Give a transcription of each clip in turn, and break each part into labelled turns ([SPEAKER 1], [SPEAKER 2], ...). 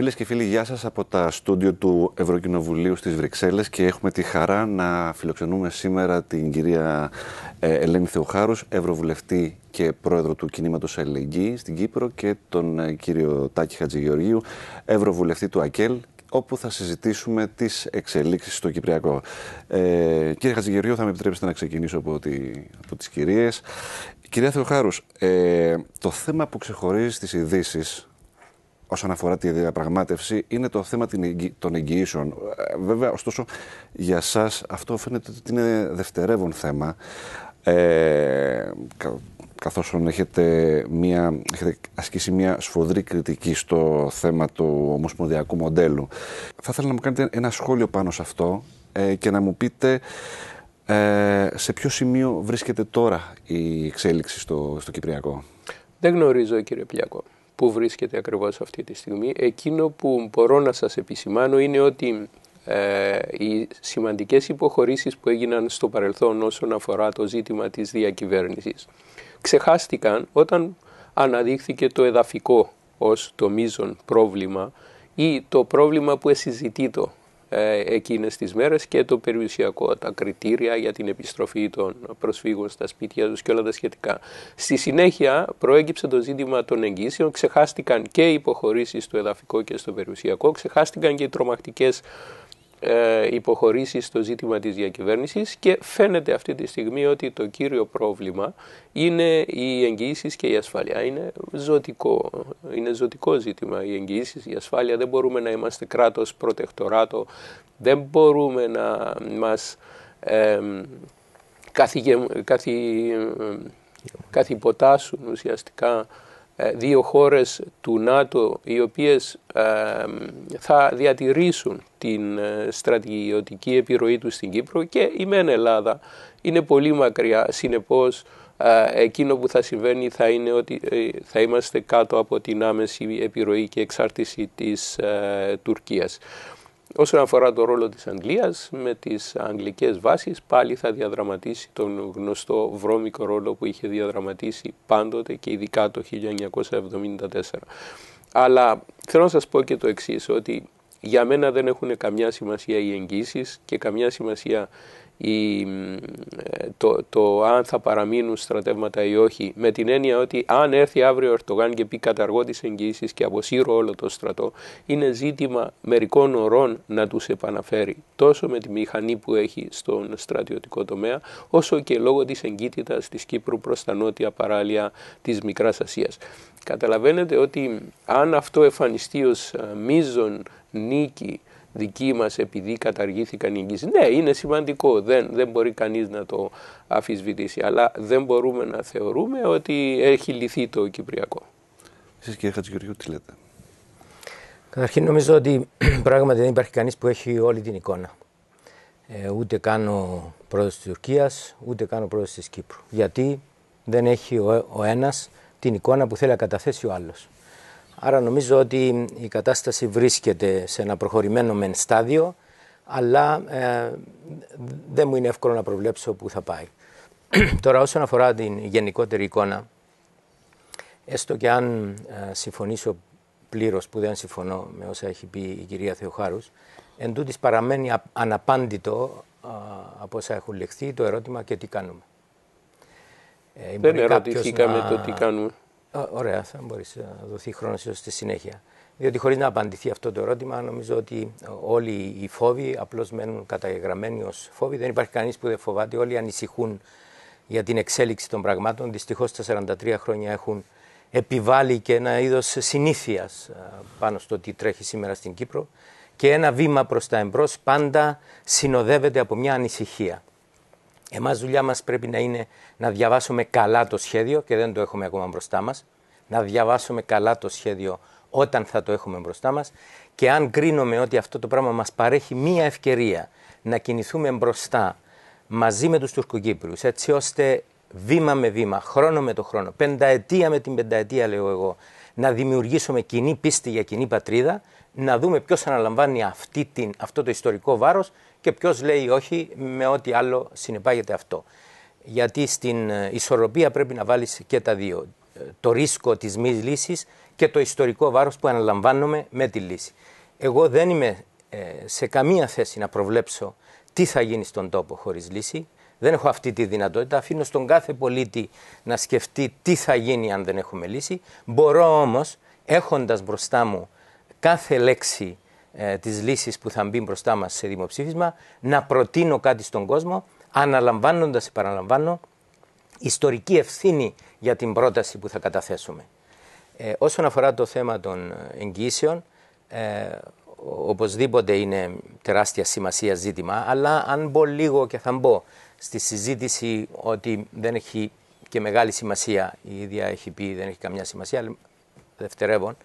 [SPEAKER 1] Φίλες και φίλοι, γεια σας από τα στούντιο του Ευρωκοινοβουλίου στις Βρυξέλλες και έχουμε τη χαρά να φιλοξενούμε σήμερα την κυρία ε, Ελένη Θεοχάρους, Ευρωβουλευτή και πρόεδρο του κινήματος Αλληλεγγύη στην Κύπρο, και τον ε, κύριο Τάκη Χατζηγεωργίου, Ευρωβουλευτή του ΑΚΕΛ, όπου θα συζητήσουμε τις εξελίξεις στο Κυπριακό. Ε, κύριε Χατζηγεωργίου, θα με επιτρέψετε να ξεκινήσω από, από τις κυρίες. Κυρία Θεοχάρους, ε, το θέμα που ξεχωρίζει στις ειδήσεις όσον αφορά τη διαπραγμάτευση είναι το θέμα των εγγυήσεων. Ε, βέβαια, ωστόσο, για σας αυτό φαίνεται ότι είναι δευτερεύον θέμα. Ε, καθώς έχετε, μια, έχετε ασκήσει μια σφοδρή κριτική στο θέμα του ομοσπονδιακού μοντέλου. Θα ήθελα να μου κάνετε ένα σχόλιο πάνω σε αυτό ε, και να μου πείτε ε, σε ποιο σημείο βρίσκεται τώρα η εξέλιξη στο, στο Κυπριακό.
[SPEAKER 2] Δεν γνωρίζω κύριε Πιλιακό που βρίσκεται ακριβώς αυτή τη στιγμή. Εκείνο που μπορώ να σας επισημάνω είναι ότι ε, οι σημαντικές υποχωρήσεις που έγιναν στο παρελθόν όσον αφορά το ζήτημα της διακυβέρνησης ξεχάστηκαν όταν αναδείχθηκε το εδαφικό ως το μείζον πρόβλημα ή το πρόβλημα που εσυζητείτο ε, εκείνες τις μέρες και το περιουσιακό, τα κριτήρια για την επιστροφή των προσφύγων στα σπίτια τους και όλα τα σχετικά. Στη συνέχεια προέκυψε το ζήτημα των εγγύσεων, ξεχάστηκαν και οι υποχωρήσεις στο εδαφικό και στο περιουσιακό, ξεχάστηκαν και οι τρομακτικές ε, υποχωρήσει στο ζήτημα της διακυβέρνησης και φαίνεται αυτή τη στιγμή ότι το κύριο πρόβλημα είναι οι εγγυήσεις και η ασφάλεια. Είναι ζωτικό, είναι ζωτικό ζήτημα οι εγγυήσεις, η ασφάλεια. Δεν μπορούμε να είμαστε κράτος προτεκτοράτο, δεν μπορούμε να μας ε, καθι, καθι, καθυποτάσουν ουσιαστικά ε, δύο χώρες του ΝΑΤΟ οι οποίες ε, θα διατηρήσουν την ε, στρατηγική επιρροή τους στην Κύπρο και η ΜΕΝ Ελλάδα είναι πολύ μακριά. Συνεπώς εκείνο που θα συμβαίνει θα είναι ότι θα είμαστε κάτω από την άμεση επιρροή και εξάρτηση της Τουρκίας. Όσον αφορά το ρόλο της Αγγλίας, με τις αγγλικές βάσεις πάλι θα διαδραματίσει τον γνωστό βρώμικο ρόλο που είχε διαδραματίσει πάντοτε και ειδικά το 1974. Αλλά θέλω να σας πω και το εξής, ότι για μένα δεν έχουν καμιά σημασία οι εγγύσεις και καμιά σημασία ε, το, το αν θα παραμείνουν στρατεύματα ή όχι. Με την έννοια ότι αν έρθει αύριο ο Ερτογάν και πει καταργώ τις εγγύσεις και αποσύρω όλο το στρατό, είναι ζήτημα μερικών ωρών να τους επαναφέρει. Τόσο με τη μηχανή που έχει στον στρατιωτικό τομέα, όσο και λόγω της εγκύτητας της Κύπρου προς τα νότια παράλια της Μικράς Ασίας. Καταλαβαίνετε ότι αν αυτό εμφανιστεί ως ε, μείζον νίκη δική μας επειδή καταργήθηκαν οι εγγύσεις. Ναι, είναι σημαντικό, δεν, δεν μπορεί κανείς να το αφισβητήσει, αλλά δεν μπορούμε να θεωρούμε ότι έχει λυθεί το Κυπριακό.
[SPEAKER 1] Εσείς κύριε Χατζηγεωργίου τι λέτε.
[SPEAKER 3] Καταρχήν νομίζω ότι πράγματι δεν υπάρχει κανείς που έχει όλη την εικόνα. Ε, ούτε καν ο πρόεδρος της Τουρκίας, ούτε καν ο πρόεδρος της Κύπρου. Γιατί δεν έχει ο, ο ένας την εικόνα που θέλει να καταθέσει ο άλλος. Άρα νομίζω ότι η κατάσταση βρίσκεται σε ένα προχωρημένο μεν στάδιο, αλλά ε, δεν μου είναι εύκολο να προβλέψω πού θα πάει. Τώρα όσον αφορά την γενικότερη εικόνα, έστω και αν ε, συμφωνήσω πλήρως που δεν συμφωνώ με όσα έχει πει η κυρία Θεοχάρους, εν τούτης παραμένει αναπάντητο ε, από όσα έχουν λεχθεί το ερώτημα και τι κάνουμε. Ε, δεν ερωτηθήκαμε το τι κάνουμε. Ωραία, θα μπορείς να δοθεί χρόνος στη συνέχεια. Διότι χωρίς να απαντηθεί αυτό το ερώτημα, νομίζω ότι όλοι οι φόβοι απλώς μένουν καταγεγραμμένοι ως φόβοι. Δεν υπάρχει κανείς που δεν φοβάται. Όλοι ανησυχούν για την εξέλιξη των πραγμάτων. Δυστυχώς τα 43 χρόνια έχουν επιβάλλει και ένα είδος συνήθειας πάνω στο τι τρέχει σήμερα στην Κύπρο. Και ένα βήμα προς τα εμπρός πάντα συνοδεύεται από μια ανησυχία. Εμάς δουλειά μας πρέπει να είναι να διαβάσουμε καλά το σχέδιο και δεν το έχουμε ακόμα μπροστά μας. Να διαβάσουμε καλά το σχέδιο όταν θα το έχουμε μπροστά μας και αν κρίνουμε ότι αυτό το πράγμα μας παρέχει μία ευκαιρία να κινηθούμε μπροστά μαζί με τους Τουρκοκύπριους έτσι ώστε βήμα με βήμα, χρόνο με το χρόνο, πενταετία με την πενταετία λέω εγώ, να δημιουργήσουμε κοινή πίστη για κοινή πατρίδα, να δούμε ποιος αναλαμβάνει αυτή την, αυτό το ιστορικό βάρος και ποιος λέει όχι με ό,τι άλλο συνεπάγεται αυτό. Γιατί στην ε, ισορροπία πρέπει να βάλεις και τα δύο. Ε, το ρίσκο της μη λύσης και το ιστορικό βάρος που αναλαμβάνουμε με τη λύση. Εγώ δεν είμαι ε, σε καμία θέση να προβλέψω τι θα γίνει στον τόπο χωρίς λύση. Δεν έχω αυτή τη δυνατότητα. Αφήνω στον κάθε πολίτη να σκεφτεί τι θα γίνει αν δεν έχουμε λύση. Μπορώ όμως, έχοντας μπροστά μου κάθε λέξη ε, της λύσης που θα μπει μπροστά μας σε δημοψήφισμα, να προτείνω κάτι στον κόσμο, αναλαμβάνοντας, παραλαμβάνω, ιστορική ευθύνη για την πρόταση που θα καταθέσουμε. Ε, όσον αφορά το θέμα των εγγυήσεων, ε, οπωσδήποτε είναι τεράστια σημασία ζήτημα, αλλά αν μπω λίγο και θα μπω στη συζήτηση ότι δεν έχει και μεγάλη σημασία, η ίδια έχει πει δεν έχει καμιά σημασία, αλλά δευτερεύον,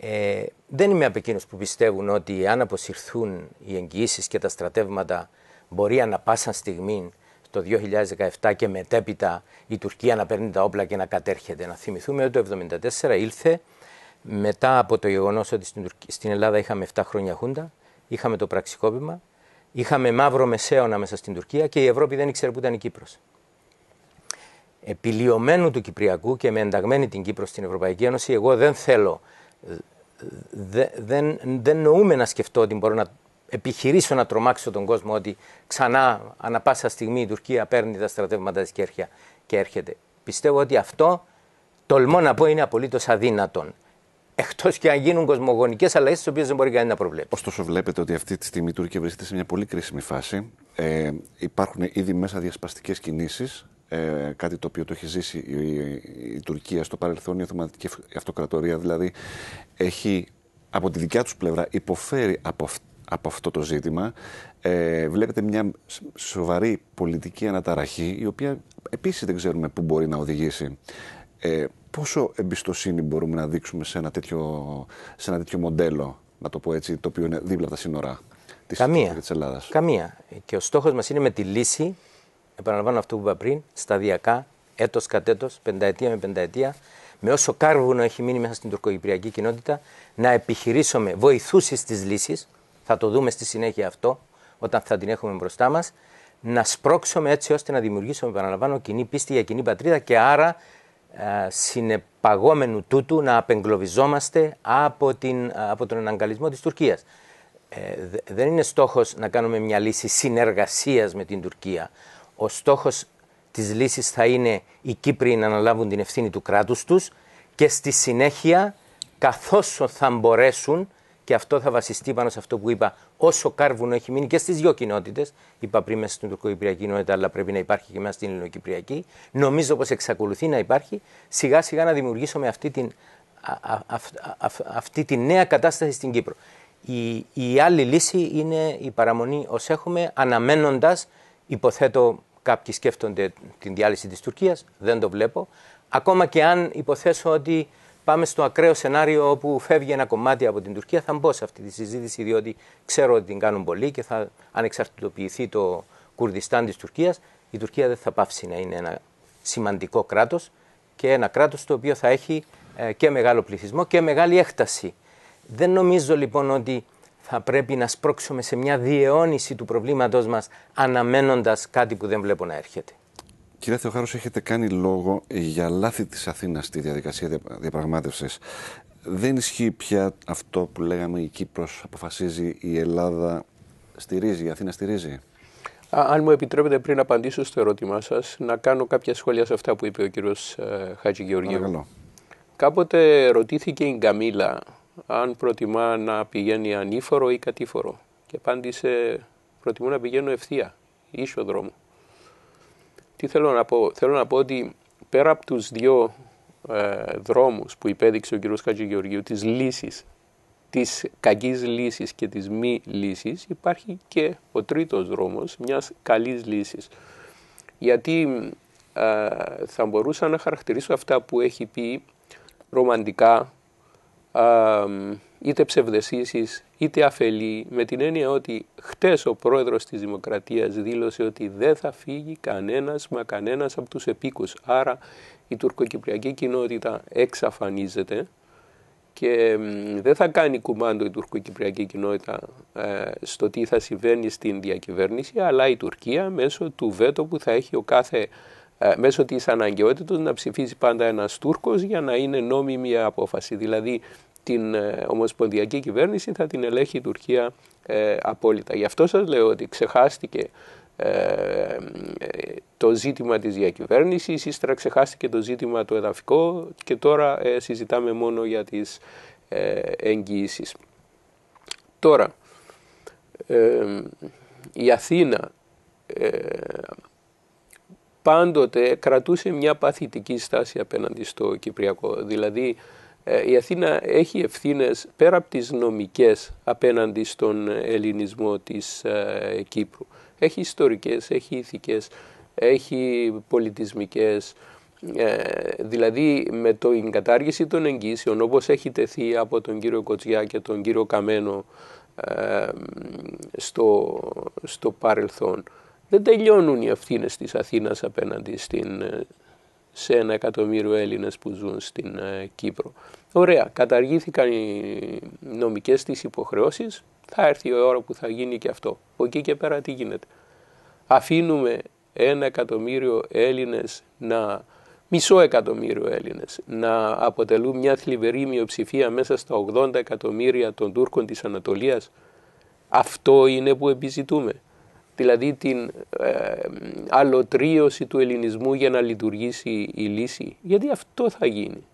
[SPEAKER 3] ε, δεν είμαι από εκείνους που πιστεύουν ότι αν αποσυρθούν οι εγγυήσεις και τα στρατεύματα, μπορεί να πάσα στιγμή το 2017 και μετέπειτα η Τουρκία να παίρνει τα όπλα και να κατέρχεται. Να θυμηθούμε ότι το 1974 ήλθε μετά από το γεγονός ότι στην Ελλάδα είχαμε 7 χρόνια χούντα, είχαμε το πραξικόπημα, είχαμε μαύρο μεσαίωνα μέσα στην Τουρκία και η Ευρώπη δεν ήξερε που ήταν η Κύπρος. Επιλειωμένου του Κυπριακού και με ενταγμένη την Κύπρο στην Ευρωπαϊκή Ένωση, εγώ δεν θέλω δεν, δεν νοούμε να σκεφτώ ότι μπορώ να επιχειρήσω να τρομάξω τον κόσμο ότι ξανά ανα πάσα στιγμή η Τουρκία παίρνει τα στρατεύματα της και έρχεται. Πιστεύω ότι αυτό τολμώ να πω είναι απολύτως αδύνατον. Εκτός και αν γίνουν κοσμογονικές αλλαγές, τις οποίες δεν μπορεί κανείς να προβλέψει.
[SPEAKER 1] Ωστόσο, βλέπετε ότι αυτή τη στιγμή η Τουρκία βρίσκεται σε μια πολύ κρίσιμη φάση. Ε, υπάρχουν ήδη μέσα διασπαστικές κινήσεις ε, κάτι το οποίο το έχει ζήσει η, Τουρκία στο παρελθόν, η Αυτοκρατορία δηλαδή, έχει από τη δικιά τους πλευρά υποφέρει από, από αυτό το ζήτημα. Ε, βλέπετε μια σοβαρή πολιτική αναταραχή, η οποία επίσης δεν ξέρουμε πού μπορεί να οδηγήσει. Ε, πόσο εμπιστοσύνη μπορούμε να δείξουμε σε ένα τέτοιο, σε ένα τέτοιο μοντέλο, να το πω έτσι, το οποίο είναι δίπλα τα σύνορα της, Καμία. Καμία.
[SPEAKER 3] Και ο στόχος μας είναι με τη λύση επαναλαμβάνω αυτό που είπα πριν, σταδιακά, έτος κατ' έτος, πενταετία με πενταετία, με όσο κάρβουνο έχει μείνει μέσα στην τουρκοκυπριακή κοινότητα, να επιχειρήσουμε βοηθούσει τη λύση. Θα το δούμε στη συνέχεια αυτό, όταν θα την έχουμε μπροστά μας. Να σπρώξουμε έτσι ώστε να δημιουργήσουμε, επαναλαμβάνω, κοινή πίστη για κοινή πατρίδα και άρα ε, συνεπαγόμενου τούτου να απεγκλωβιζόμαστε από, την, από τον αναγκαλισμό της Τουρκίας. Ε, δεν είναι στόχος να κάνουμε μια λύση συνεργασίας με την Τουρκία, ο στόχος της λύσης θα είναι οι Κύπροι να αναλάβουν την ευθύνη του κράτους τους και στη συνέχεια καθώς θα μπορέσουν και αυτό θα βασιστεί πάνω σε αυτό που είπα, όσο κάρβουνο έχει μείνει και στις δύο κοινότητες. Είπα πριν μέσα στην τουρκοκυπριακή κοινότητα, αλλά πρέπει να υπάρχει και μέσα στην ελληνοκυπριακή. Νομίζω πως εξακολουθεί να υπάρχει. Σιγά σιγά να δημιουργήσουμε αυτή την, α, α, αυτή τη νέα κατάσταση στην Κύπρο. Η, η άλλη λύση είναι η παραμονή ως έχουμε, αναμένοντας Υποθέτω κάποιοι σκέφτονται την διάλυση της Τουρκίας, δεν το βλέπω. Ακόμα και αν υποθέσω ότι πάμε στο ακραίο σενάριο όπου φεύγει ένα κομμάτι από την Τουρκία, θα μπω σε αυτή τη συζήτηση διότι ξέρω ότι την κάνουν πολλοί και θα ανεξαρτητοποιηθεί το Κουρδιστάν της Τουρκίας. Η Τουρκία δεν θα πάψει να είναι ένα σημαντικό κράτος και ένα κράτος το οποίο θα έχει ε, και μεγάλο πληθυσμό και μεγάλη έκταση. Δεν νομίζω λοιπόν ότι θα πρέπει να σπρώξουμε σε μια διαιώνιση του προβλήματός μας αναμένοντας κάτι που δεν βλέπω να έρχεται.
[SPEAKER 1] Κύριε Θεοχάρος, έχετε κάνει λόγο για λάθη της Αθήνας στη διαδικασία διαπραγμάτευσης. Δεν ισχύει πια αυτό που λέγαμε η Κύπρος αποφασίζει η Ελλάδα στηρίζει, η Αθήνα στηρίζει.
[SPEAKER 2] Α, αν μου επιτρέπετε πριν απαντήσω στο ερώτημά σας, να κάνω κάποια σχόλια σε αυτά που είπε ο κύριος ε, Χατζηγεωργίου. Κάποτε ρωτήθηκε η Γκαμίλα αν προτιμά να πηγαίνει ανήφορο ή κατήφορο. Και απάντησε, προτιμώ να πηγαίνω ευθεία, ίσο δρόμο. Τι θέλω να πω, θέλω να πω ότι πέρα από τους δύο ε, δρόμους που υπέδειξε ο κ. Χατζηγεωργίου, τις λύσεις, της κακής λύσης και τις μη λύσης, υπάρχει και ο τρίτος δρόμος μιας καλής λύσης. Γιατί ε, θα μπορούσα να χαρακτηρίσω αυτά που έχει πει ρομαντικά είτε ψευδεσίσεις είτε αφελή με την έννοια ότι χτες ο πρόεδρος της Δημοκρατίας δήλωσε ότι δεν θα φύγει κανένας μα κανένας από τους επίκους. Άρα η τουρκοκυπριακή κοινότητα εξαφανίζεται και δεν θα κάνει κουμάντο η τουρκοκυπριακή κοινότητα ε, στο τι θα συμβαίνει στην διακυβέρνηση αλλά η Τουρκία μέσω του βέτο που θα έχει ο κάθε ε, μέσω της αναγκαιότητας να ψηφίζει πάντα ένας Τούρκος για να είναι νόμιμη η απόφαση. Δηλαδή την ε, ομοσπονδιακή κυβέρνηση θα την ελέγχει η Τουρκία ε, απόλυτα. Γι' αυτό σας λέω ότι ξεχάστηκε ε, το ζήτημα της διακυβέρνησης, ύστερα ξεχάστηκε το ζήτημα το εδαφικό και τώρα συζητάμε μόνο για τις ε, Τώρα, η Αθήνα πάντοτε κρατούσε μια παθητική στάση απέναντι στο Κυπριακό. Δηλαδή, ε, η Αθήνα έχει ευθύνες πέρα από τις νομικές απέναντι στον ελληνισμό της ε, Κύπρου. Έχει ιστορικές, έχει ηθικές, έχει πολιτισμικές. Ε, δηλαδή με την κατάργηση των εγγύσεων όπως έχει τεθεί από τον κύριο Κοτσιά και τον κύριο Καμένο στο, στο παρελθόν δεν τελειώνουν οι ευθύνες της Αθήνας απέναντι στην σε ένα εκατομμύριο Έλληνες που ζουν στην ε, Κύπρο. Ωραία, καταργήθηκαν οι νομικές τις υποχρεώσεις, θα έρθει η ώρα που θα γίνει και αυτό. Από εκεί και πέρα τι γίνεται. Αφήνουμε ένα εκατομμύριο Έλληνες να μισό εκατομμύριο Έλληνες να αποτελούν μια θλιβερή μειοψηφία μέσα στα 80 εκατομμύρια των Τούρκων της Ανατολίας. Αυτό είναι που επιζητούμε δηλαδή την ε, αλωτρίωση του ελληνισμού για να λειτουργήσει η λύση. Γιατί αυτό θα γίνει.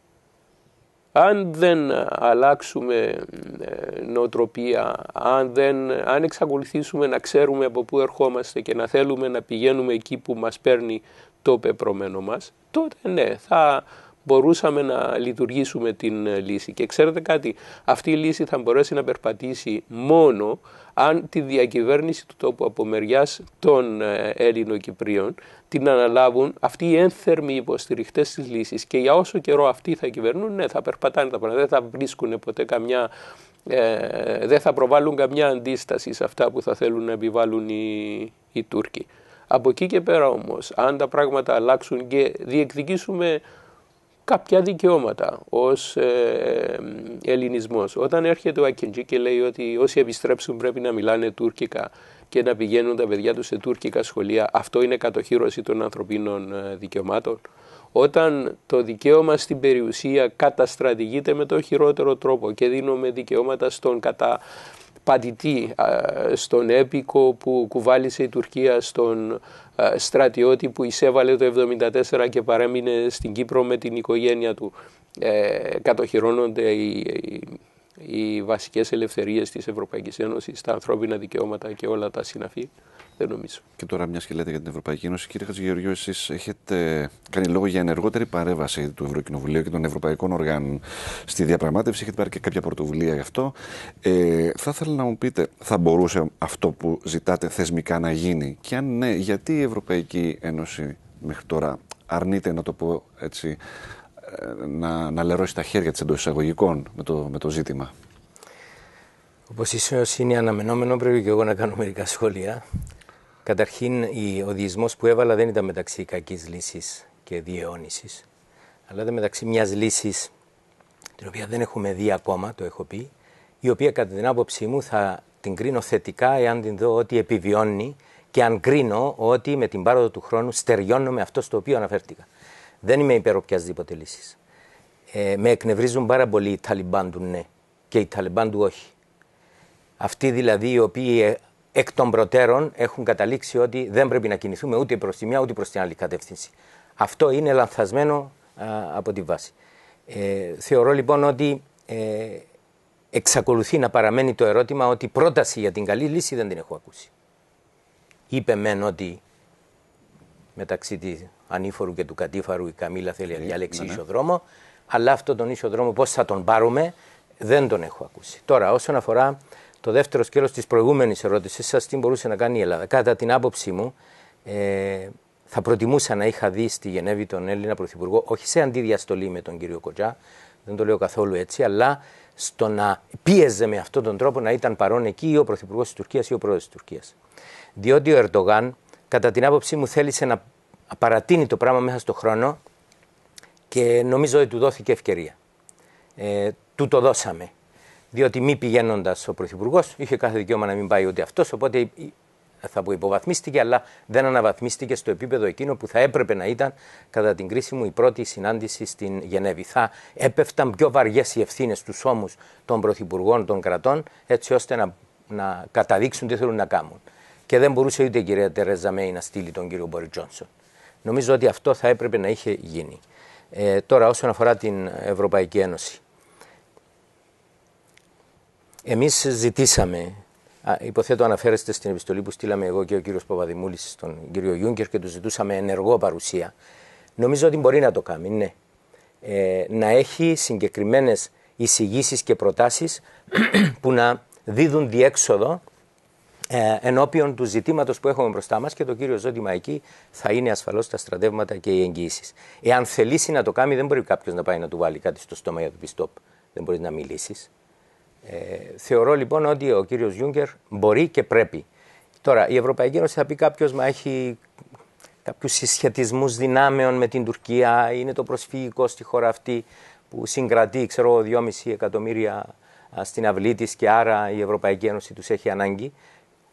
[SPEAKER 2] Αν δεν αλλάξουμε ε, νοοτροπία, αν, δεν, αν εξακολουθήσουμε να ξέρουμε από πού ερχόμαστε και να θέλουμε να πηγαίνουμε εκεί που μας παίρνει το πεπρωμένο μας, τότε ναι, θα μπορούσαμε να λειτουργήσουμε την ε, λύση. Και ξέρετε κάτι, αυτή η λύση θα μπορέσει να περπατήσει μόνο αν τη διακυβέρνηση του τόπου από μεριάς των ε, Έλληνο-Κυπρίων την αναλάβουν αυτοί οι ένθερμοι υποστηριχτές της λύσης. Και για όσο καιρό αυτοί θα κυβερνούν, ναι, θα περπατάνε τα πράγματα, δεν θα βρίσκουν ποτέ καμιά. Ε, δεν θα προβάλλουν καμιά αντίσταση σε αυτά που θα θέλουν να επιβάλλουν οι, οι Τούρκοι. Από εκεί και πέρα όμως, αν τα πράγματα αλλάξουν και διεκδικήσουμε κάποια δικαιώματα ως ε, ελληνισμός. Όταν έρχεται ο Ακεντζή και λέει ότι όσοι επιστρέψουν πρέπει να μιλάνε τουρκικά και να πηγαίνουν τα παιδιά τους σε τουρκικά σχολεία, αυτό είναι κατοχήρωση των ανθρωπίνων ε, δικαιωμάτων. Όταν το δικαίωμα στην περιουσία καταστρατηγείται με το χειρότερο τρόπο και δίνουμε δικαιώματα στον κατά πατητή στον έπικο που κουβάλησε η Τουρκία στον στρατιώτη που εισέβαλε το 1974 και παρέμεινε στην Κύπρο με την οικογένεια του. Ε, κατοχυρώνονται οι, οι, οι βασικές ελευθερίες της Ευρωπαϊκής Ένωσης, τα ανθρώπινα δικαιώματα και όλα τα συναφή. Δεν νομίζω.
[SPEAKER 1] Και τώρα, μιας και λέτε για την Ευρωπαϊκή Ένωση, κύριε Χατζηγεωργίου, εσείς έχετε κάνει λόγο για ενεργότερη παρέμβαση του Ευρωκοινοβουλίου και των Ευρωπαϊκών Οργάνων στη διαπραγμάτευση. Έχετε πάρει και κάποια πρωτοβουλία γι' αυτό. Ε, θα ήθελα να μου πείτε, θα μπορούσε αυτό που ζητάτε θεσμικά να γίνει, και αν ναι, γιατί η Ευρωπαϊκή Ένωση μέχρι τώρα αρνείται να το πω έτσι, ε, να, να λερώσει τα χέρια της εντός εισαγωγικών με το, με το ζήτημα.
[SPEAKER 3] Όπως ίσω είναι αναμενόμενο πρέπει και εγώ να κάνω μερικά σχόλια. Καταρχήν, ο διεισμός που έβαλα δεν ήταν μεταξύ κακής λύσης και διαιώνιση, αλλά ήταν μεταξύ μιας λύσης την οποία δεν έχουμε δει ακόμα, το έχω πει, η οποία κατά την άποψή μου θα την κρίνω θετικά εάν την δω ότι επιβιώνει και αν κρίνω ότι με την πάροδο του χρόνου στεριώνω με αυτό στο οποίο αναφέρθηκα. Δεν είμαι υπέρ οποιασδήποτε λύσης. Ε, με εκνευρίζουν πάρα πολύ οι Ταλιμπάν του ναι και οι Ταλιμπάν όχι. Αυτοί δηλαδή οι οποίοι ε, εκ των προτέρων έχουν καταλήξει ότι δεν πρέπει να κινηθούμε ούτε προς τη μια ούτε προς την άλλη κατεύθυνση. Αυτό είναι λανθασμένο από τη βάση. Ε, θεωρώ λοιπόν ότι ε, εξακολουθεί να παραμένει το ερώτημα ότι πρόταση για την καλή λύση δεν την έχω ακούσει. Είπε μεν ότι μεταξύ της ανήφορου και του κατήφαρου η Καμίλα θέλει να ε, διαλέξει ίσο ναι. δρόμο, αλλά αυτόν τον ίσο δρόμο πώς θα τον πάρουμε δεν τον έχω ακούσει. Τώρα όσον αφορά το δεύτερο σκέλος της προηγούμενης ερώτησής σας, τι μπορούσε να κάνει η Ελλάδα. Κατά την άποψή μου, ε, θα προτιμούσα να είχα δει στη Γενέβη τον Έλληνα Πρωθυπουργό, όχι σε αντιδιαστολή με τον κύριο Κοτζά, δεν το λέω καθόλου έτσι, αλλά στο να πίεζε με αυτόν τον τρόπο να ήταν παρόν εκεί ο Πρωθυπουργός της Τουρκίας ή ο Πρόεδρος της Τουρκίας. Διότι ο Ερντογάν, κατά την άποψή μου, θέλησε να παρατείνει το πράγμα μέσα στον χρόνο και νομίζω ότι του δόθηκε ευκαιρία. Ε, του το δώσαμε. Διότι μη πηγαίνοντας ο Πρωθυπουργός, είχε κάθε δικαίωμα να μην πάει ούτε αυτός. Οπότε θα πω υποβαθμίστηκε, αλλά δεν αναβαθμίστηκε στο επίπεδο εκείνο που θα έπρεπε να ήταν κατά την κρίση μου η πρώτη συνάντηση στην Γενέβη. Θα έπεφταν πιο βαριές οι ευθύνες στους ώμους των πρωθυπουργών των κρατών, έτσι ώστε να, να καταδείξουν τι θέλουν να κάνουν. Και δεν μπορούσε ούτε η κυρία Τερέζα Μέη να στείλει τον κύριο Μπόρι Τζόνσον. Νομίζω ότι αυτό θα έπρεπε να είχε γίνει. Ε, τώρα, όσον αφορά την Ευρωπαϊκή Ένωση. Εμείς ζητήσαμε, υποθέτω αναφέρεστε στην επιστολή που στείλαμε εγώ και ο κύριος Παπαδημούλης στον κύριο Γιούγκερ και του ζητούσαμε ενεργό παρουσία. Νομίζω ότι μπορεί να το κάνει, ναι. Ε, να έχει συγκεκριμένες εισηγήσεις και προτάσεις που να δίδουν διέξοδο ε, ενώπιον του ζητήματος που έχουμε μπροστά μας και το κύριο ζώτημα εκεί θα είναι ασφαλώς τα στρατεύματα και οι εγγύησει. Εάν θελήσει να το κάνει δεν μπορεί κάποιος να πάει να του βάλει κάτι στο στόμα για το πιστόπ. Δεν μπορείς να μιλήσεις. Ε, θεωρώ λοιπόν ότι ο κύριος Γιούγκερ μπορεί και πρέπει. Τώρα, η Ευρωπαϊκή Ένωση θα πει κάποιος μα έχει κάποιους συσχετισμούς δυνάμεων με την Τουρκία, είναι το προσφυγικό στη χώρα αυτή που συγκρατεί, ξέρω, 2,5 εκατομμύρια στην αυλή τη και άρα η Ευρωπαϊκή Ένωση τους έχει ανάγκη.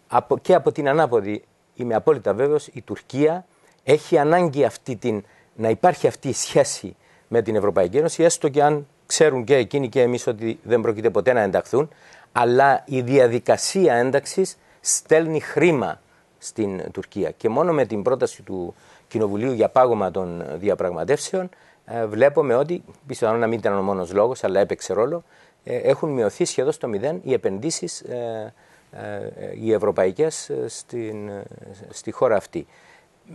[SPEAKER 3] Από, και από την ανάποδη, είμαι απόλυτα βέβαιος, η Τουρκία έχει ανάγκη αυτή την, να υπάρχει αυτή η σχέση με την Ευρωπαϊκή Ένωση, έστω και αν ξέρουν και εκείνοι και εμείς ότι δεν πρόκειται ποτέ να ενταχθούν. Αλλά η διαδικασία ένταξης στέλνει χρήμα στην Τουρκία. Και μόνο με την πρόταση του Κοινοβουλίου για πάγωμα των διαπραγματεύσεων, ε, βλέπουμε ότι, πιστεύω να μην ήταν ο μόνος λόγος, αλλά έπαιξε ρόλο, ε, έχουν μειωθεί σχεδόν στο μηδέν οι επενδύσεις ε, ε, ε, οι ευρωπαϊκές στην, στη χώρα αυτή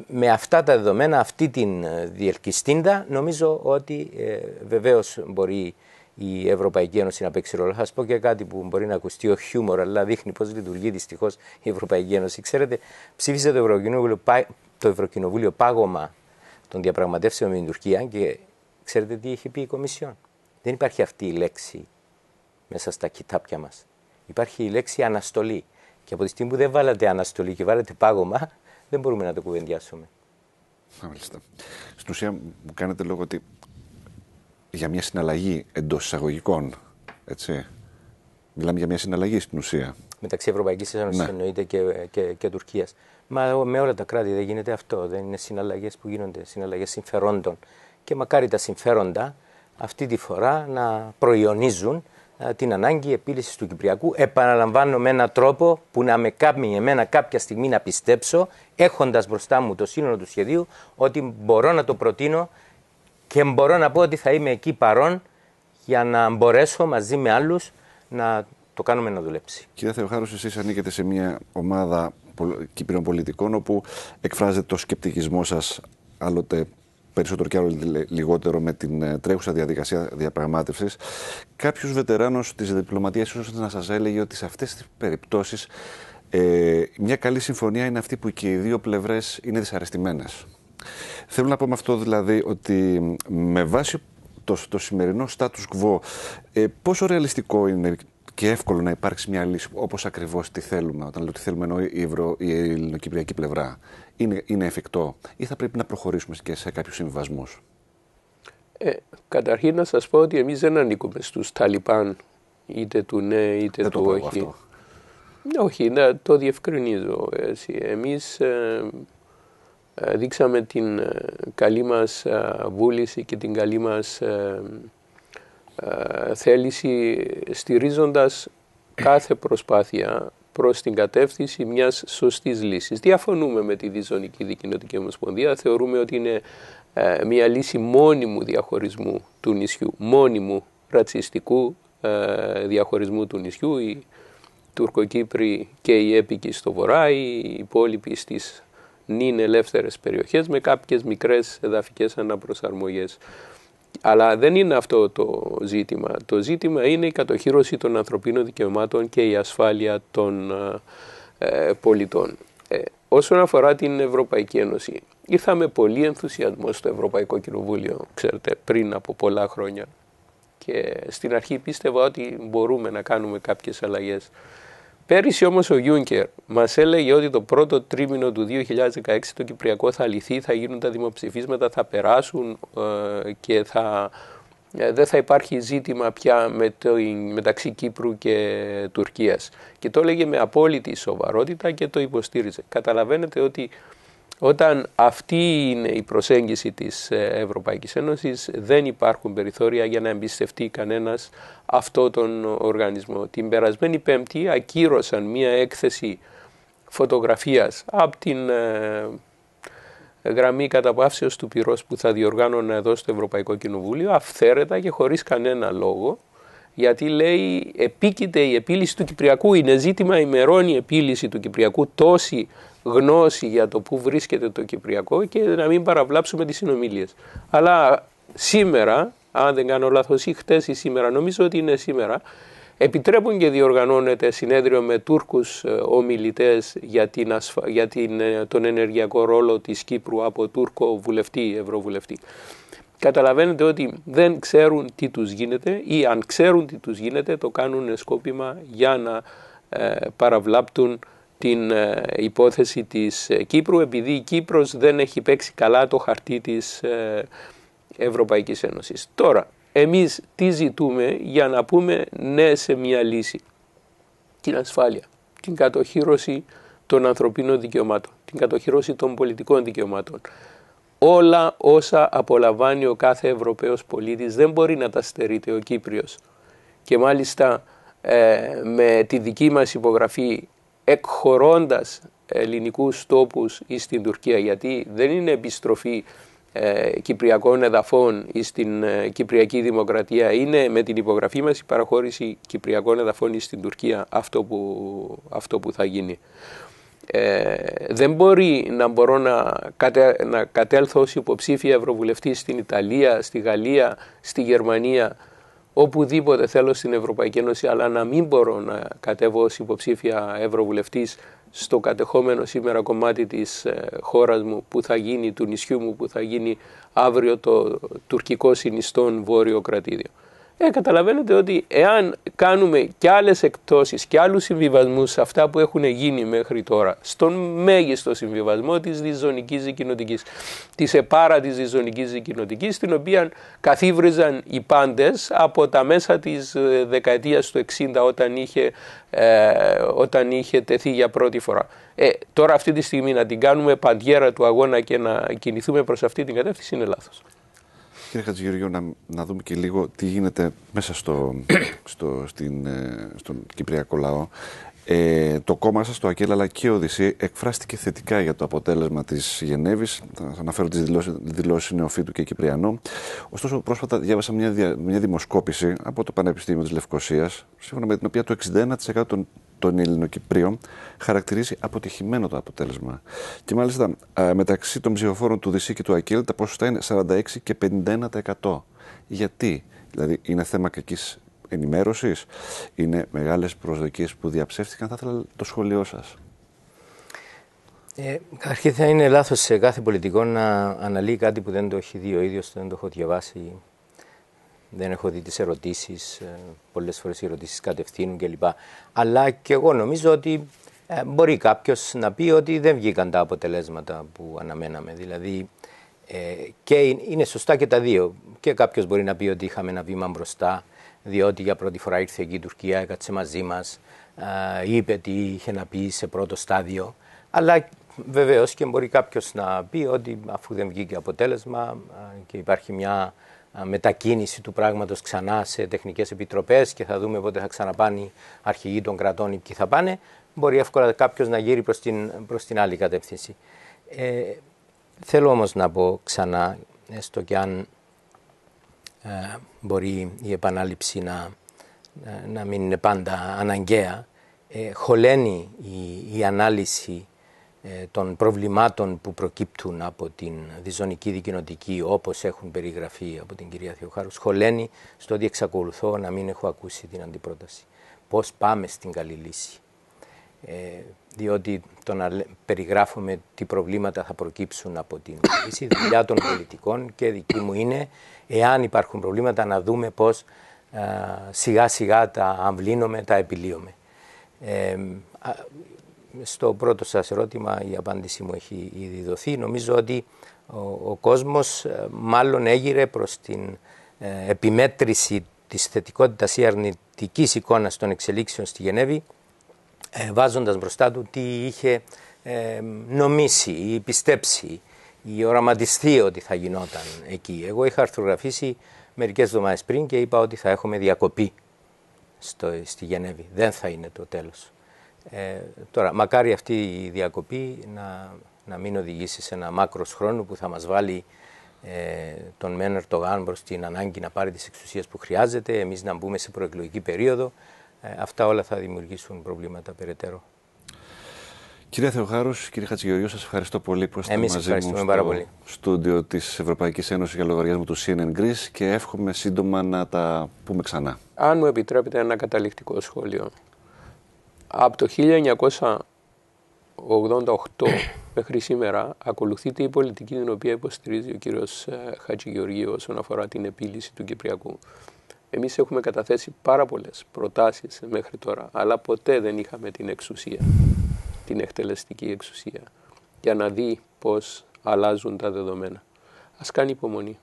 [SPEAKER 3] με αυτά τα δεδομένα, αυτή την ε, διελκυστίντα, νομίζω ότι ε, μπορεί η Ευρωπαϊκή Ένωση να παίξει ρόλο. Θα σας πω και κάτι που μπορεί να ακουστεί ο χιούμορ, αλλά δείχνει πώς λειτουργεί δυστυχώς η Ευρωπαϊκή Ένωση. Ξέρετε, ψήφισε το Ευρωκοινοβούλιο, το Ευρωκοινοβούλιο πάγωμα των διαπραγματεύσεων με την Τουρκία και ξέρετε τι έχει πει η Κομισιόν. Δεν υπάρχει αυτή η λέξη μέσα στα κοιτάπια μας. Υπάρχει η λέξη αναστολή. Και από τη στιγμή που δεν βάλατε αναστολή και βάλετε πάγωμα, δεν μπορούμε να το κουβεντιάσουμε.
[SPEAKER 1] Μάλιστα. Στην ουσία μου κάνετε λόγο ότι για μια συναλλαγή εντός εισαγωγικών, έτσι. Μιλάμε για μια συναλλαγή στην ουσία.
[SPEAKER 3] Μεταξύ Ευρωπαϊκής Ένωσης ναι. εννοείται και, και, και Τουρκίας. Μα με όλα τα κράτη δεν γίνεται αυτό. Δεν είναι συναλλαγές που γίνονται, συναλλαγές συμφερόντων. Και μακάρι τα συμφέροντα αυτή τη φορά να προϊονίζουν την ανάγκη επίλυσης του Κυπριακού. Επαναλαμβάνω με έναν τρόπο που να με κάνει εμένα κάποια στιγμή να πιστέψω, έχοντας μπροστά μου το σύνολο του σχεδίου, ότι μπορώ να το προτείνω και μπορώ να πω ότι θα είμαι εκεί παρόν για να μπορέσω μαζί με άλλους να το κάνουμε να δουλέψει.
[SPEAKER 1] Κύριε Θεοχάρου, εσείς ανήκετε σε μια ομάδα Κύπριων πολιτικών όπου εκφράζεται το σκεπτικισμό σας άλλοτε περισσότερο και άλλο λιγότερο με την ε, τρέχουσα διαδικασία διαπραγμάτευσης. Κάποιος βετεράνος της διπλωματίας ίσως να σας έλεγε ότι σε αυτές τις περιπτώσεις ε, μια καλή συμφωνία είναι αυτή που και οι δύο πλευρές είναι δυσαρεστημένες. Θέλω να πω με αυτό δηλαδή ότι με βάση το, το σημερινό status quo, ε, πόσο ρεαλιστικό είναι και εύκολο να υπάρξει μια λύση όπως ακριβώς τη θέλουμε. Όταν λέω ότι θέλουμε, εννοώ η, Ευρω... η ελληνοκυπριακή πλευρά. Είναι, εφικτό, ή θα πρέπει να προχωρήσουμε και σε κάποιους συμβιβασμούς.
[SPEAKER 2] Ε, καταρχήν να σας πω ότι εμείς δεν ανήκουμε στους Ταλιπάν, είτε του ναι είτε δεν του το όχι. Αυτό. Όχι, να το διευκρινίζω. Εμείς ε, ε, δείξαμε την ε, καλή μας βούληση και την καλή μας ε, θέληση στηρίζοντας κάθε προσπάθεια προς την κατεύθυνση μιας σωστής λύσης. Διαφωνούμε με τη Διζωνική Δικοινοτική Ομοσπονδία, θεωρούμε ότι είναι ε, μια λύση μόνιμου διαχωρισμού του νησιού, μόνιμου ρατσιστικού ε, διαχωρισμού του νησιού, οι Τουρκοκύπροι και οι έπικοι στο βορρά, οι υπόλοιποι στις νυν ελεύθερες περιοχές με κάποιες μικρές εδαφικές αναπροσαρμογές. Αλλά δεν είναι αυτό το ζήτημα. Το ζήτημα είναι η κατοχήρωση των ανθρωπίνων δικαιωμάτων και η ασφάλεια των ε, ε, πολιτών. Ε, όσον αφορά την Ευρωπαϊκή Ένωση, ήρθαμε πολύ ενθουσιασμός στο Ευρωπαϊκό Κοινοβούλιο, ξέρετε, πριν από πολλά χρόνια. Και στην αρχή πίστευα ότι μπορούμε να κάνουμε κάποιες αλλαγές Πέρυσι όμως ο Γιούνκερ μας έλεγε ότι το πρώτο τρίμηνο του 2016 το Κυπριακό θα λυθεί, θα γίνουν τα δημοψηφίσματα, θα περάσουν ε, και θα, ε, δεν θα υπάρχει ζήτημα πια μεταξύ Κύπρου και Τουρκίας. Και το έλεγε με απόλυτη σοβαρότητα και το υποστήριζε. Καταλαβαίνετε ότι όταν αυτή είναι η προσέγγιση της ε, Ευρωπαϊκής Ένωσης, δεν υπάρχουν περιθώρια για να εμπιστευτεί κανένας αυτό τον οργανισμό. Την περασμένη Πέμπτη ακύρωσαν μία έκθεση φωτογραφίας από την ε, γραμμή καταπαύσεως του πυρός που θα διοργάνωνα εδώ στο Ευρωπαϊκό Κοινοβούλιο, αυθαίρετα και χωρίς κανένα λόγο, γιατί λέει επίκειται η επίλυση του Κυπριακού, είναι ζήτημα ημερών η επίλυση του Κυπριακού, τόση γνώση για το πού βρίσκεται το Κυπριακό και να μην παραβλάψουμε τις συνομιλίες. Αλλά σήμερα, αν δεν κάνω λάθος ή χτες ή σήμερα, νομίζω ότι είναι σήμερα, επιτρέπουν και διοργανώνεται συνέδριο με Τούρκους ε, ομιλητές για, την για την... Ε, τον ενεργειακό ρόλο της Κύπρου από Τούρκο βουλευτή, ευρωβουλευτή. Καταλαβαίνετε ότι δεν ξέρουν τι τους γίνεται ή αν ξέρουν τι τους γίνεται το κάνουν σκόπιμα για να ε, παραβλάπτουν την ε, υπόθεση της ε, Κύπρου επειδή η Κύπρος δεν έχει παίξει καλά το χαρτί της ε, Ευρωπαϊκής Ένωσης. Τώρα, εμείς τι ζητούμε για να πούμε ναι σε μια λύση. Την ασφάλεια, την κατοχήρωση των ανθρωπίνων δικαιωμάτων, την κατοχήρωση των πολιτικών δικαιωμάτων. Όλα όσα απολαμβάνει ο κάθε Ευρωπαίος πολίτης δεν μπορεί να τα στερείται ο Κύπριος. Και μάλιστα με τη δική μας υπογραφή εκχωρώντας ελληνικούς τόπους ή στην Τουρκία γιατί δεν είναι επιστροφή ε, κυπριακών εδαφών στην ε, Κυπριακή Δημοκρατία είναι με την υπογραφή μας η παραχώρηση κυπριακών εδαφών στην Τουρκία αυτό που, αυτό που θα γίνει. Ε, δεν μπορεί να μπορώ να, κατε, να κατέλθω ως υποψήφια ευρωβουλευτής στην Ιταλία, στη Γαλλία, στη Γερμανία οπουδήποτε θέλω στην Ευρωπαϊκή Ένωση, αλλά να μην μπορώ να κατέβω ως υποψήφια ευρωβουλευτής στο κατεχόμενο σήμερα κομμάτι της ε, χώρας μου που θα γίνει, του νησιού μου που θα γίνει αύριο το τουρκικό συνιστόν βόρειο κρατήδιο. Ε, καταλαβαίνετε ότι εάν κάνουμε και άλλες εκτόσεις και άλλους συμβιβασμούς σε αυτά που έχουν γίνει μέχρι τώρα, στον μέγιστο συμβιβασμό της διζωνικής δικοινοτικής, της επάρα της διζωνικής δικοινοτικής, την οποία καθίβριζαν οι πάντες από τα μέσα της ε, δεκαετίας του 60 όταν είχε, ε, όταν είχε τεθεί για πρώτη φορά. Ε, τώρα αυτή τη στιγμή να την κάνουμε παντιέρα του αγώνα και να κινηθούμε προς αυτή την κατεύθυνση είναι λάθος
[SPEAKER 1] κύριε Χατζηγεωργίου, να, να δούμε και λίγο τι γίνεται μέσα στο, στο, στην, ε, στον κυπριακό λαό. Ε, το κόμμα σας, το Ακέλα, αλλά και ο Οδυσσή, εκφράστηκε θετικά για το αποτέλεσμα της Γενέβης. Θα αναφέρω τις δηλώσεις νεοφύτου και Κυπριανού. Ωστόσο, πρόσφατα διάβασα μια, μια δημοσκόπηση από το Πανεπιστήμιο της Λευκοσίας, σύμφωνα με την οποία το 61% των των Ελληνοκυπρίων χαρακτηρίζει αποτυχημένο το αποτέλεσμα. Και μάλιστα ε, μεταξύ των ψηφοφόρων του Δυσί και του Ακίλ τα ποσοστά είναι 46 και 51%. Γιατί, δηλαδή είναι θέμα κακής ενημέρωσης, είναι μεγάλες προσδοκίες που διαψεύστηκαν. Θα ήθελα το σχολείο σας.
[SPEAKER 3] Ε, Καταρχήν είναι λάθος σε κάθε πολιτικό να αναλύει κάτι που δεν το έχει δει ο ίδιος, δεν το έχω διαβάσει δεν έχω δει τις ερωτήσεις, ε, πολλές φορές οι ερωτήσεις κατευθύνουν κλπ. Αλλά και εγώ νομίζω ότι ε, μπορεί κάποιος να πει ότι δεν βγήκαν τα αποτελέσματα που αναμέναμε. Δηλαδή ε, και είναι σωστά και τα δύο. Και κάποιος μπορεί να πει ότι είχαμε ένα βήμα μπροστά, διότι για πρώτη φορά ήρθε εκεί η Τουρκία, έκατσε μαζί μας, είπε τι είχε να πει σε πρώτο στάδιο. Αλλά βεβαίως και μπορεί κάποιος να πει ότι αφού δεν βγήκε αποτέλεσμα και υπάρχει μια μετακίνηση του πράγματος ξανά σε τεχνικές επιτροπές και θα δούμε πότε θα ξαναπάνε οι αρχηγοί των κρατών ή ποιοι θα πάνε, μπορεί εύκολα κάποιος να γύρει προς την, προς την άλλη κατεύθυνση. Ε, θέλω όμως να πω ξανά, έστω και αν ε, μπορεί η επανάληψη να, ε, να μην είναι πάντα αναγκαία, ε, χωλαίνει η, η ανάλυση ε, των προβλημάτων που προκύπτουν από την διζωνική δικοινοτική όπως έχουν περιγραφεί από την κυρία Θεοχάρου σχολαίνει στο ότι εξακολουθώ να μην έχω ακούσει την αντιπρόταση. Πώς πάμε στην καλή λύση. Ε, διότι το να περιγράφουμε τι προβλήματα θα προκύψουν από την λύση, δουλειά των πολιτικών και δική μου είναι εάν υπάρχουν προβλήματα να δούμε πώς σιγά σιγά τα αμβλύνουμε, τα επιλύουμε. Ε, στο πρώτο σας ερώτημα η απάντηση μου έχει ήδη Νομίζω ότι ο, κόσμος ε, μάλλον έγειρε προς την ε, επιμέτρηση της θετικότητας ή αρνητικής εικόνας των εξελίξεων στη Γενέβη ε, βάζοντας μπροστά του τι είχε ε, νομίσει ή πιστέψει ή οραματιστεί ότι θα γινόταν εκεί. Εγώ είχα αρθρογραφήσει μερικές εβδομάδες πριν και είπα ότι θα έχουμε διακοπή στο, στη Γενέβη. Δεν θα είναι το τέλος. Ε, τώρα, μακάρι αυτή η διακοπή να, να μην οδηγήσει σε ένα μάκρος χρόνο που θα μας βάλει ε, τον Μένερ Τογάν προς την ανάγκη να πάρει τις εξουσίες που χρειάζεται, εμείς να μπούμε σε προεκλογική περίοδο. Ε, αυτά όλα θα δημιουργήσουν προβλήματα περαιτέρω.
[SPEAKER 1] Κύριε Θεοχάρου, κύριε Χατζηγεωργίου, σας ευχαριστώ πολύ που είστε μαζί μου στο στούντιο της Ευρωπαϊκής Ένωσης για λογαριασμό του CNN Greece και εύχομαι σύντομα να τα πούμε ξανά.
[SPEAKER 2] Αν μου επιτρέπετε ένα καταληκτικό σχόλιο από το 1988 μέχρι σήμερα ακολουθείται η πολιτική την οποία υποστηρίζει ο κύριος ε, Χατζηγεωργίου όσον αφορά την επίλυση του Κυπριακού. Εμείς έχουμε καταθέσει πάρα πολλές προτάσεις μέχρι τώρα, αλλά ποτέ δεν είχαμε την εξουσία, την εκτελεστική εξουσία, για να δει πώς αλλάζουν τα δεδομένα. Ας κάνει υπομονή.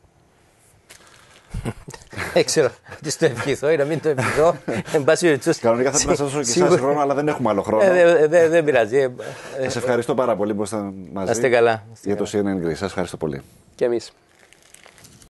[SPEAKER 3] Δεν ξέρω τι το ευχηθώ ή να μην το ευχηθώ. Εν πάση περιπτώσει. Κανονικά θα πρέπει να σα δώσω και εσάς χρόνο, αλλά δεν
[SPEAKER 1] έχουμε άλλο ε, χρόνο. Δεν πειράζει. Ε, σας ευχαριστώ πάρα πολύ που ήσασταν μαζί. Να είστε καλά. Για το CNN Greece. Σας ευχαριστώ πολύ. Και εμείς.